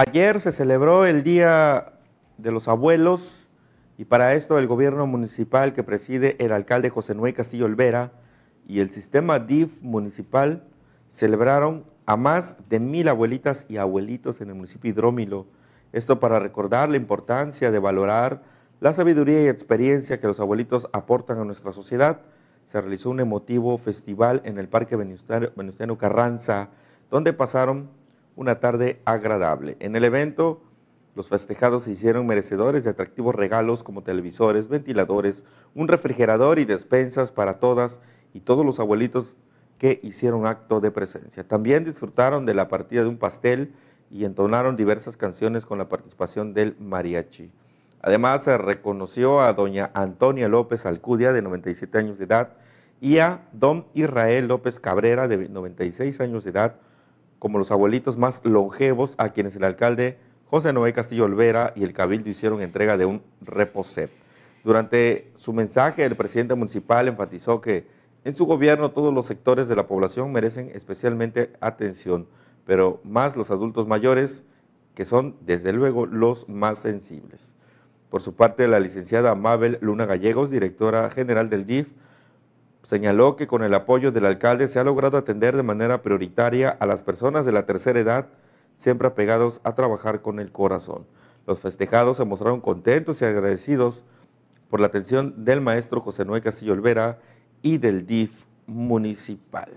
Ayer se celebró el Día de los Abuelos y para esto el gobierno municipal que preside el alcalde José Noé Castillo Olvera y el sistema DIF municipal celebraron a más de mil abuelitas y abuelitos en el municipio Hidrómilo. Esto para recordar la importancia de valorar la sabiduría y experiencia que los abuelitos aportan a nuestra sociedad. Se realizó un emotivo festival en el Parque Venustiano Carranza, donde pasaron una tarde agradable. En el evento, los festejados se hicieron merecedores de atractivos regalos como televisores, ventiladores, un refrigerador y despensas para todas y todos los abuelitos que hicieron acto de presencia. También disfrutaron de la partida de un pastel y entonaron diversas canciones con la participación del mariachi. Además, se reconoció a doña Antonia López Alcudia, de 97 años de edad, y a don Israel López Cabrera, de 96 años de edad, como los abuelitos más longevos a quienes el alcalde José Noé Castillo Olvera y el Cabildo hicieron entrega de un reposé. Durante su mensaje, el presidente municipal enfatizó que en su gobierno todos los sectores de la población merecen especialmente atención, pero más los adultos mayores, que son desde luego los más sensibles. Por su parte, la licenciada Mabel Luna Gallegos, directora general del DIF, señaló que con el apoyo del alcalde se ha logrado atender de manera prioritaria a las personas de la tercera edad, siempre apegados a trabajar con el corazón. Los festejados se mostraron contentos y agradecidos por la atención del maestro José Noé Castillo Olvera y del DIF municipal.